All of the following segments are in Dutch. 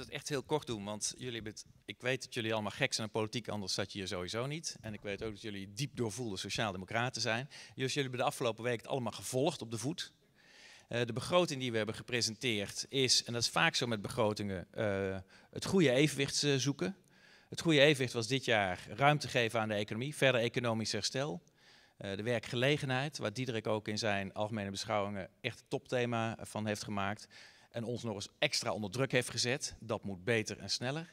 het echt heel kort doen, want jullie hebben ik weet dat jullie allemaal gek zijn en politiek, anders zat je hier sowieso niet. En ik weet ook dat jullie diep doorvoelde sociaaldemocraten zijn. Dus jullie hebben de afgelopen week het allemaal gevolgd op de voet. Eh, de begroting die we hebben gepresenteerd is, en dat is vaak zo met begrotingen, eh, het goede evenwicht eh, zoeken. Het goede evenwicht was dit jaar ruimte geven aan de economie, verder economisch herstel. de werkgelegenheid, waar Diederik ook in zijn algemene beschouwingen echt het topthema van heeft gemaakt en ons nog eens extra onder druk heeft gezet. Dat moet beter en sneller.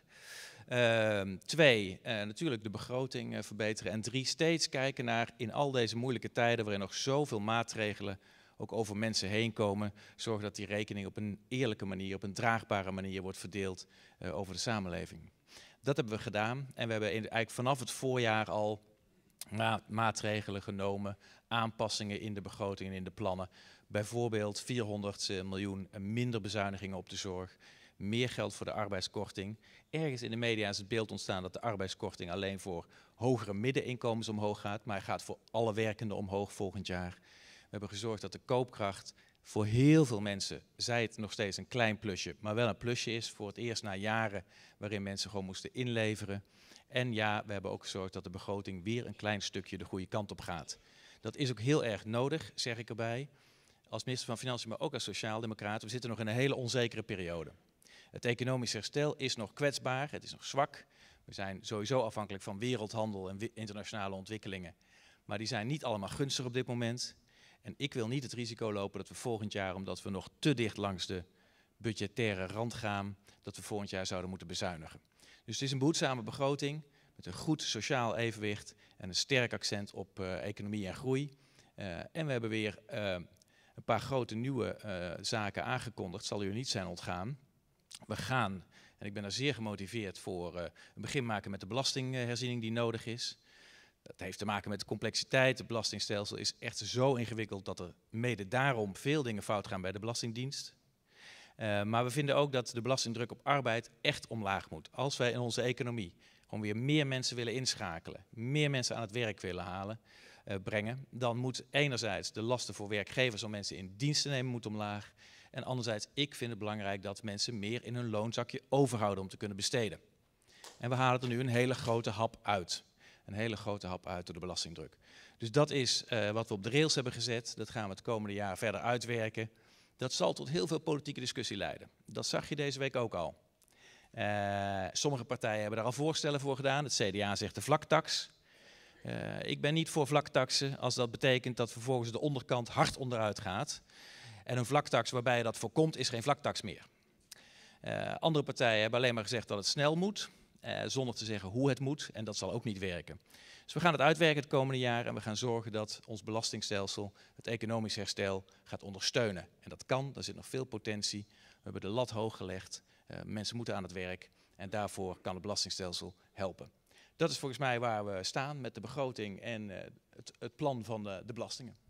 Ehm, twee, eh, natuurlijk de begroting eh, verbeteren. En drie, steeds kijken naar in al deze moeilijke tijden waarin nog zoveel maatregelen ook over mensen heen komen. zorgen dat die rekening op een eerlijke manier, op een draagbare manier wordt verdeeld eh, over de samenleving. Dat hebben we gedaan en we hebben eigenlijk vanaf het voorjaar al maatregelen genomen, aanpassingen in de begroting en in de plannen. Bijvoorbeeld 400 eh, miljoen eh, minder bezuinigingen op de zorg, meer geld voor de arbeidskorting. Ergens in de media is het beeld ontstaan dat de arbeidskorting alleen voor hogere middeninkomens omhoog gaat, maar gaat voor alle werkenden omhoog volgend jaar. We hebben gezorgd dat de koopkracht voor heel veel mensen, zij het nog steeds een klein plusje, maar wel een plusje is voor het eerst na jaren waarin mensen gewoon moesten inleveren. En ja, we hebben ook gezorgd dat de begroting weer een klein stukje de goede kant op gaat. Dat is ook heel erg nodig, zeg ik erbij. Als minister van Financiën, maar ook als sociaaldemocraat, we zitten nog in een hele onzekere periode. Het economisch herstel is nog kwetsbaar, het is nog zwak. We zijn sowieso afhankelijk van wereldhandel en internationale ontwikkelingen. Maar die zijn niet allemaal gunstig op dit moment. En ik wil niet het risico lopen dat we volgend jaar, omdat we nog te dicht langs de budgettaire rand gaan, dat we volgend jaar zouden moeten bezuinigen. Dus het is een behoedzame begroting met een goed sociaal evenwicht en een sterk accent op eh, economie en groei. Eh, en we hebben weer eh, een paar grote nieuwe zaken aangekondigd, zal u niet zijn ontgaan. We gaan, en ik ben daar zeer gemotiveerd voor, een begin maken met de belastingherziening die nodig is. Dat heeft te maken met de complexiteit. Het belastingstelsel is echt zo ingewikkeld dat er mede daarom veel dingen fout gaan bij de Belastingdienst. Eh, maar we vinden ook dat de belastingdruk op arbeid echt omlaag moet. Als wij in onze economie gewoon weer meer mensen willen inschakelen, meer mensen aan het werk willen halen, eh, brengen, dan moet enerzijds de lasten voor werkgevers om mensen in dienst te nemen moet omlaag. En anderzijds, ik vind het belangrijk dat mensen meer in hun loonzakje overhouden om te kunnen besteden. En we halen er nu een hele grote hap uit een hele grote hap uit door de belastingdruk. Dus dat is eh, wat we op de rails hebben gezet. Dat gaan we het komende jaar verder uitwerken. Dat zal tot heel veel politieke discussie leiden. Dat zag je deze week ook al. Eh, sommige partijen hebben daar al voorstellen voor gedaan. Het CDA zegt de vlaktax. Eh, ik ben niet voor vlaktaxen als dat betekent dat vervolgens de onderkant hard onderuit gaat. En een vlaktax waarbij je dat voorkomt is geen vlaktax meer. andere partijen hebben alleen maar gezegd dat het snel moet eh, zonder te zeggen hoe het moet. En dat zal ook niet werken. Dus we gaan het uitwerken het komende jaar en we gaan zorgen dat ons belastingstelsel het economisch herstel gaat ondersteunen. En dat kan, daar zit nog veel potentie. We hebben de lat hoog gelegd, eh, mensen moeten aan het werk en daarvoor kan het belastingstelsel helpen. Dat is volgens mij waar we staan met de begroting en eh, het, het, plan van de, eh, de belastingen.